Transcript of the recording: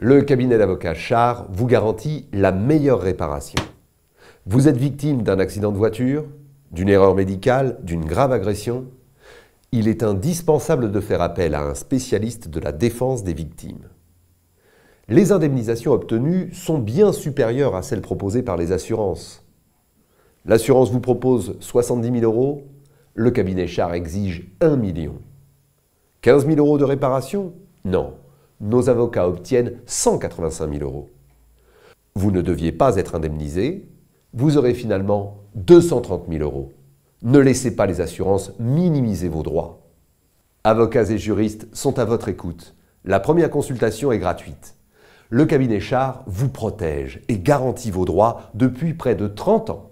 Le cabinet d'avocats Char vous garantit la meilleure réparation. Vous êtes victime d'un accident de voiture, d'une erreur médicale, d'une grave agression Il est indispensable de faire appel à un spécialiste de la défense des victimes. Les indemnisations obtenues sont bien supérieures à celles proposées par les assurances. L'assurance vous propose 70 000 euros, le cabinet Char exige 1 million. 15 000 euros de réparation Non, nos avocats obtiennent 185 000 euros. Vous ne deviez pas être indemnisé, vous aurez finalement 230 000 euros. Ne laissez pas les assurances minimiser vos droits. Avocats et juristes sont à votre écoute. La première consultation est gratuite. Le cabinet Char vous protège et garantit vos droits depuis près de 30 ans.